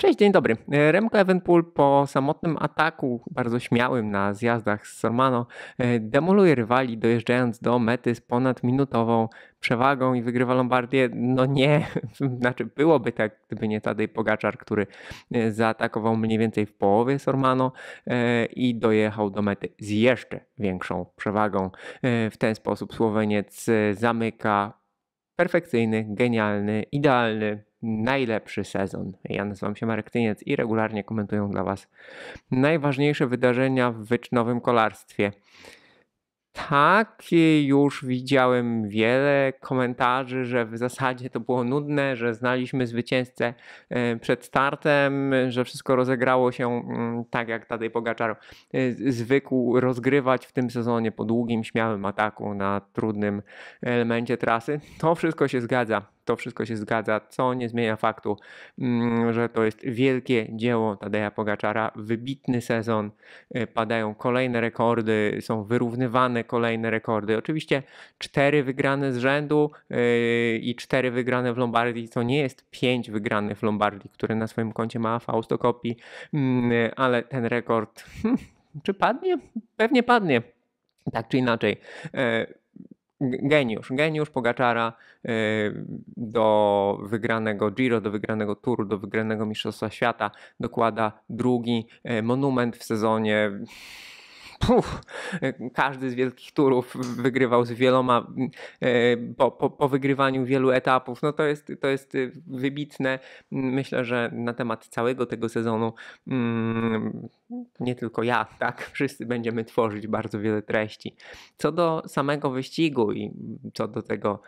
Cześć, dzień dobry. E, Remko Evenpool po samotnym ataku bardzo śmiałym na zjazdach z Sormano e, demoluje rywali, dojeżdżając do mety z ponad minutową przewagą i wygrywa Lombardię. No nie, znaczy byłoby tak, gdyby nie Tadej Pogaczar, który e, zaatakował mniej więcej w połowie Sormano i dojechał do mety z jeszcze większą przewagą. W ten sposób Słoweniec zamyka perfekcyjny, genialny, idealny najlepszy sezon. Ja nazywam się Marek Tyniec i regularnie komentuję dla Was najważniejsze wydarzenia w wycznowym kolarstwie. Tak już widziałem wiele komentarzy, że w zasadzie to było nudne, że znaliśmy zwycięzcę e, przed startem, że wszystko rozegrało się mm, tak jak Tadej Pogaczar e, zwykł rozgrywać w tym sezonie po długim, śmiałym ataku na trudnym elemencie trasy. To wszystko się zgadza to wszystko się zgadza, co nie zmienia faktu, mm, że to jest wielkie dzieło Tadeja Pogaczara, wybitny sezon, y, padają kolejne rekordy, są wyrównywane kolejne rekordy. Oczywiście cztery wygrane z rzędu y, i cztery wygrane w Lombardii, to nie jest pięć wygranych w Lombardii, które na swoim koncie ma Fausto mm, ale ten rekord, czy padnie? Pewnie padnie. Tak czy inaczej, y, geniusz, geniusz Pogaczara y, do wygranego Giro, do wygranego Touru, do wygranego Mistrzostwa Świata dokłada drugi y, monument w sezonie puf, każdy z wielkich turów wygrywał z wieloma, e, po, po, po, wygrywaniu wielu etapów. No to jest, to jest wybitne. Myślę, że na temat całego tego sezonu mm, nie tylko ja, tak, wszyscy będziemy tworzyć bardzo wiele treści. Co do samego wyścigu i co do tego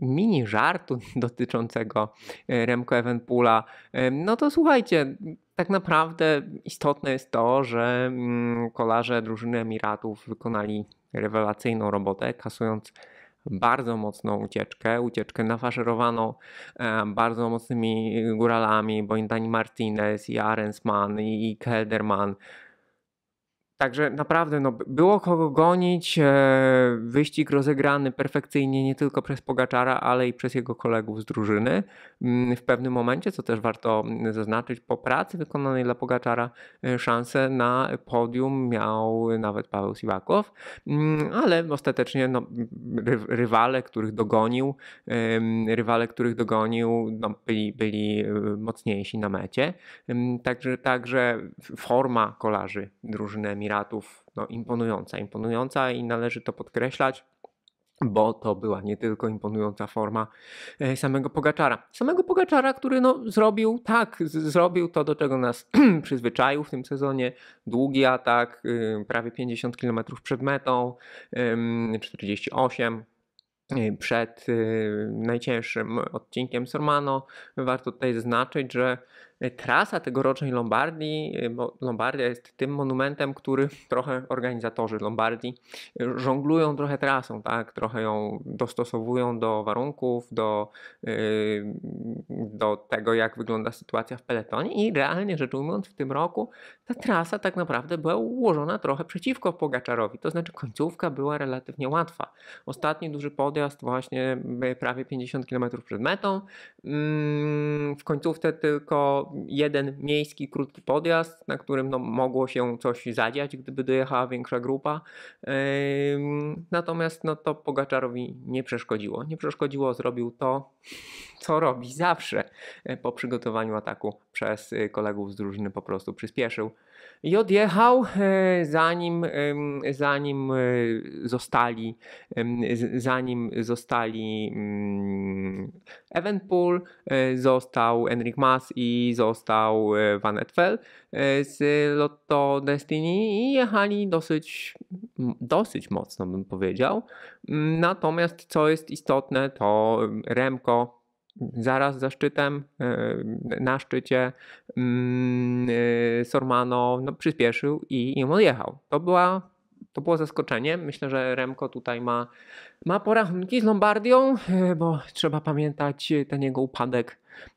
mini żartu dotyczącego e, Remco Evenpoola, e, no to słuchajcie, tak naprawdę istotne jest to, że mm, kolarze drużyny Emiratów wykonali rewelacyjną robotę, kasując bardzo mocną ucieczkę. Ucieczkę nafaszerowaną e, bardzo mocnymi góralami, bo Dani Martinez i Arensman i Kelderman Także naprawdę no, było kogo gonić. E, wyścig rozegrany perfekcyjnie nie tylko przez Pogaczara, ale i przez jego kolegów z drużyny. Mm, w pewnym momencie, co też warto mm, zaznaczyć, po pracy wykonanej dla Pogaczara e, szansę na podium miał nawet Paweł Siwakow, mm, ale ostatecznie no, rywale, których dogonił, rywale, których dogonił, no, byli, byli e, mocniejsi na mecie. Także, także forma kolarzy drużyny Emiratów no, imponująca. Imponująca i należy to podkreślać bo to była nie tylko imponująca forma e, samego Pogaczara. Samego Pogaczara, który no, zrobił tak, zrobił to, do czego nas przyzwyczaił w tym sezonie. Długi atak, y, prawie 50 km przed metą, 48 y, przed y, najcięższym odcinkiem Sormano. Warto tutaj zaznaczyć, że Y, trasa tegorocznej Lombardii, bo y, Lombardia jest tym monumentem, który trochę organizatorzy Lombardii y, żonglują trochę trasą, tak? trochę ją dostosowują do warunków, do, do tego, jak wygląda sytuacja w peletonie i realnie rzecz ujmując, w tym roku ta trasa tak naprawdę była ułożona trochę przeciwko Pogaczarowi, to znaczy końcówka była relatywnie łatwa. Ostatni duży podjazd właśnie prawie 50 km przed metą, mm, w końcówce tylko jeden miejski, krótki podjazd, na którym no, mogło się coś zadziać, gdyby dojechała większa grupa. Natomiast no, to Pogaczarowi nie przeszkodziło. Nie przeszkodziło, zrobił to, co robi zawsze e, po przygotowaniu ataku przez e, kolegów z drużyny po prostu przyspieszył i odjechał e, zanim, zanim zostali zanim mm, zostali eventpool został Enric Mas i został Van Etvel z Lotto Destiny i jechali dosyć, dosyć mocno bym powiedział. Natomiast co jest istotne to Remko zaraz za szczytem, e, na szczycie mm, e, Sormano no, przyspieszył i, i on odjechał. To, była, to było zaskoczenie. Myślę, że Remko tutaj ma, ma porachunki z Lombardią, e, bo trzeba pamiętać ten jego upadek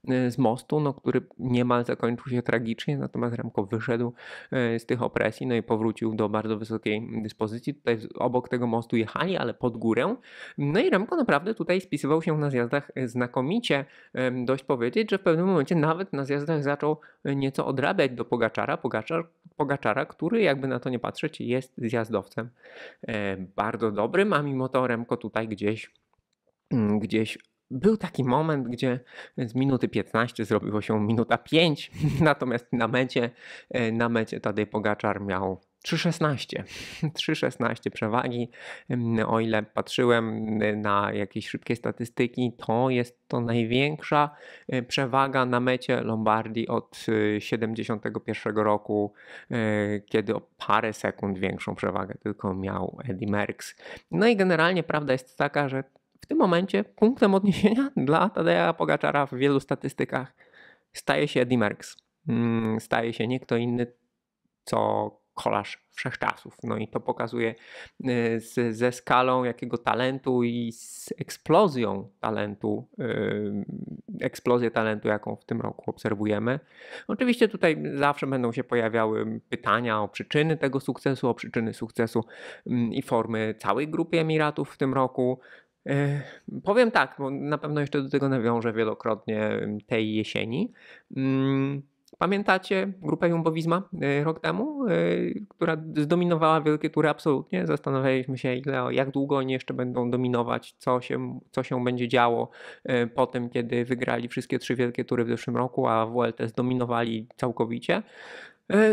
E, z mostu, no, który niemal zakończył się tragicznie, natomiast Remko wyszedł e, z tych opresji no i powrócił do bardzo wysokiej dyspozycji. Tutaj obok tego mostu jechali, ale pod górę. No i Remko naprawdę tutaj spisywał się na zjazdach znakomicie. Dość powiedzieć, że w pewnym momencie nawet na zjazdach zaczął e, nieco odrabiać do Pogaczara. Pogaczar, Pogaczara, który jakby na to nie patrzeć jest zjazdowcem bardzo dobrym, a mimo to Remko tutaj gdzieś mm, gdzieś był taki moment, gdzie z minuty 15 zrobiło się minuta 5, natomiast na mecie, e, na mecie Tadej Pogaczar miał 3.16. 3.16 przewagi. O ile patrzyłem e, na jakieś szybkie statystyki, to jest to największa e, przewaga na mecie Lombardii od 71 roku, kiedy o parę sekund większą przewagę tylko miał Eddie Merckx. No i generalnie prawda jest taka, że w tym momencie punktem odniesienia dla Tadeja Pogaczara w wielu statystykach staje się Eddie Merckx. Mm, staje się nie kto inny, co kolarz wszechczasów. No i to pokazuje y, z, ze skalą jakiego talentu i z eksplozją talentu, y, eksplozję talentu, jaką w tym roku obserwujemy. Oczywiście tutaj zawsze będą się pojawiały pytania o przyczyny tego sukcesu, o przyczyny sukcesu mm, i formy całej grupy Emiratów w tym roku. Yy, powiem tak, bo na pewno jeszcze do tego nawiążę wielokrotnie tej jesieni. Pamiętacie grupę Jumbowizma yy, rok temu, yy, która zdominowała wielkie tury absolutnie. Zastanawialiśmy się, ile, jak długo oni jeszcze będą dominować, co się, co się będzie działo po tym, kiedy wygrali wszystkie trzy wielkie tury w zeszłym roku, a WLT zdominowali całkowicie.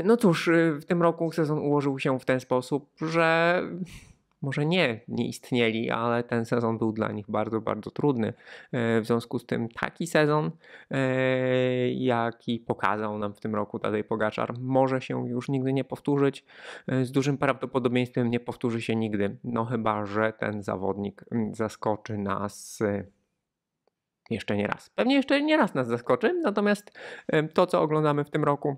No cóż, w tym roku sezon ułożył się w ten sposób, że może nie, nie istnieli, ale ten sezon był dla nich bardzo, bardzo trudny. E, w związku z tym taki sezon, e, jaki pokazał nam w tym roku Tadej Pogaczar, może się już nigdy nie powtórzyć. E, z dużym prawdopodobieństwem nie powtórzy się nigdy. No chyba, że ten zawodnik mm, zaskoczy nas jeszcze nie raz. Pewnie jeszcze nie raz nas zaskoczy, natomiast to, co oglądamy w tym roku,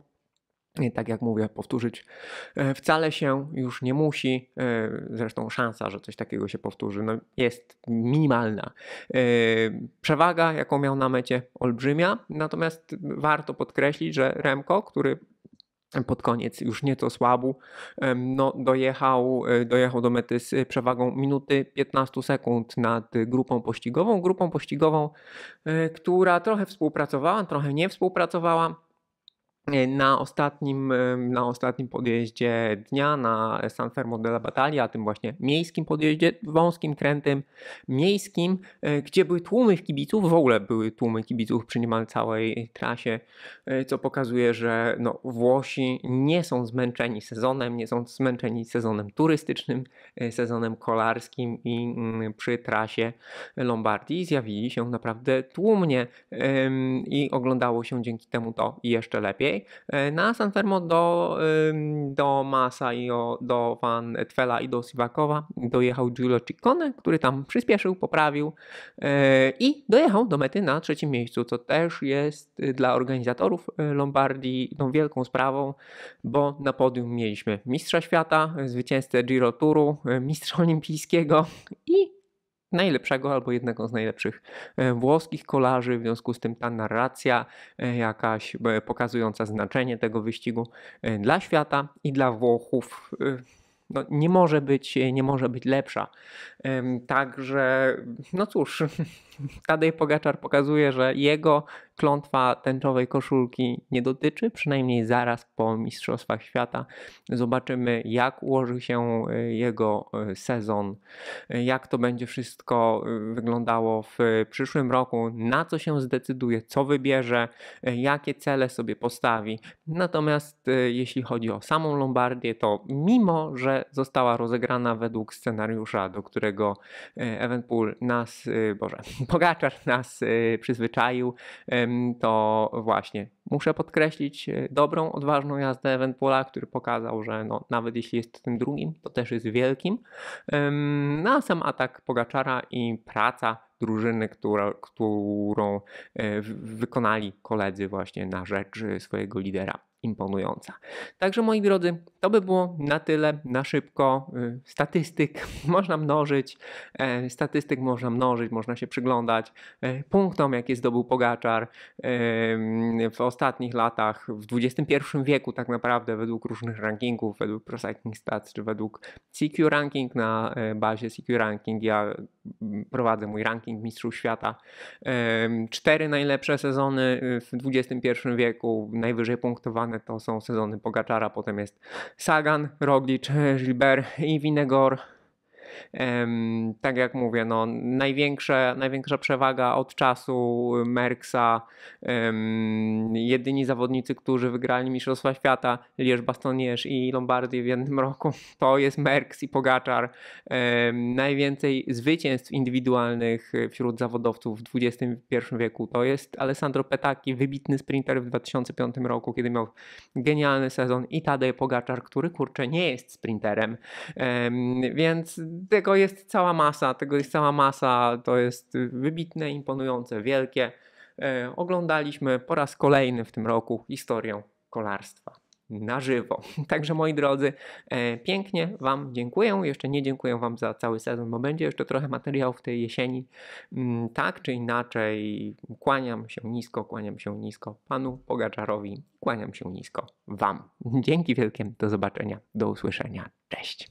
tak jak mówię, powtórzyć e, wcale się już nie musi. E, zresztą szansa, że coś takiego się powtórzy, no jest minimalna. E, przewaga, jaką miał na mecie, olbrzymia. Natomiast warto podkreślić, że Remko, który pod koniec już nieco słabu, no dojechał, dojechał do mety z przewagą minuty 15 sekund nad grupą pościgową. Grupą pościgową, która trochę współpracowała, trochę nie współpracowała E, na ostatnim, e, na ostatnim podjeździe dnia na San Fermo della Battaglia, tym właśnie miejskim podjeździe, wąskim, krętym, miejskim, e, gdzie były tłumy kibiców, w ogóle były tłumy kibiców przy niemal całej trasie, co pokazuje, że no, Włosi nie są zmęczeni sezonem, nie są zmęczeni sezonem turystycznym, sezonem kolarskim i mm, przy trasie Lombardii zjawili się naprawdę tłumnie i oglądało się dzięki temu to jeszcze lepiej. E, na Sanfermo do, do Masa i do Van Etfela i do Siwakowa dojechał Giulio Ciccone, który tam przyspieszył, poprawił e, i dojechał do mety na trzecim miejscu, co też jest y, dla organizatorów y, Lombardii tą no, wielką sprawą, bo na podium mieliśmy mistrza świata, zwycięzcę Giro Touru, y, mistrza olimpijskiego i najlepszego albo jednego z najlepszych e, włoskich kolarzy. W związku z tym ta narracja e, jakaś e, pokazująca znaczenie tego wyścigu dla świata i dla Włochów no, nie, może być, nie może być lepsza. Także, no cóż, Tadej Pogaczar pokazuje, że jego klątwa tęczowej koszulki nie dotyczy, przynajmniej zaraz po Mistrzostwach Świata. Zobaczymy, jak ułoży się e, jego e, sezon, e, jak to będzie wszystko wyglądało w przyszłym roku, na co się zdecyduje, co wybierze, jakie cele sobie postawi. Natomiast jeśli chodzi o samą Lombardię, to mimo, że została rozegrana według scenariusza, do którego Evenpool nas, Boże, Pogaczar nas przyzwyczaił, to właśnie muszę podkreślić e, dobrą, odważną jazdę Eventpola, który pokazał, że no, nawet jeśli jest tym drugim, to też jest wielkim. No a sam atak Pogaczara i praca drużyny, która, którą e, wykonali koledzy właśnie na rzecz e, swojego lidera imponująca. Także moi drodzy, to by było na tyle, na szybko. Y, statystyk można mnożyć, e, statystyk można mnożyć, można się przyglądać e, punktom, jakie zdobył Pogaczar w ostatnich latach, w XXI wieku tak naprawdę według różnych rankingów, według Pro Stats czy według CQ Ranking na e, bazie CQ Ranking. Ja prowadzę mój ranking Mistrzów Świata. Cztery najlepsze sezony y, w XXI wieku, najwyżej punktowane to są sezony Pogaczara, potem jest Sagan, Roglic, Gilbert i Winegor. Tak jak mówię, no, największe, największa przewaga od czasu Merksa, jedyni zawodnicy, którzy wygrali Mistrzostwa Świata, Lierz Bastonierz i Lombardi w jednym roku, to jest Merks i Pogaczar. Najwięcej zwycięstw indywidualnych wśród zawodowców w XXI wieku to jest Alessandro Petaki, wybitny sprinter w 2005 roku, kiedy miał genialny sezon i Tadej Pogaczar, który kurczę nie jest sprinterem. Więc tego jest cała masa, tego jest cała masa, to jest wybitne, imponujące, wielkie. E, oglądaliśmy po raz kolejny w tym roku historię kolarstwa na żywo. Także moi drodzy, e, pięknie Wam dziękuję. Jeszcze nie dziękuję Wam za cały sezon, bo będzie jeszcze trochę materiałów tej jesieni. Mm, tak czy inaczej, kłaniam się nisko, kłaniam się nisko Panu Pogaczarowi, kłaniam się nisko Wam. Dzięki wielkie, do zobaczenia, do usłyszenia. Cześć.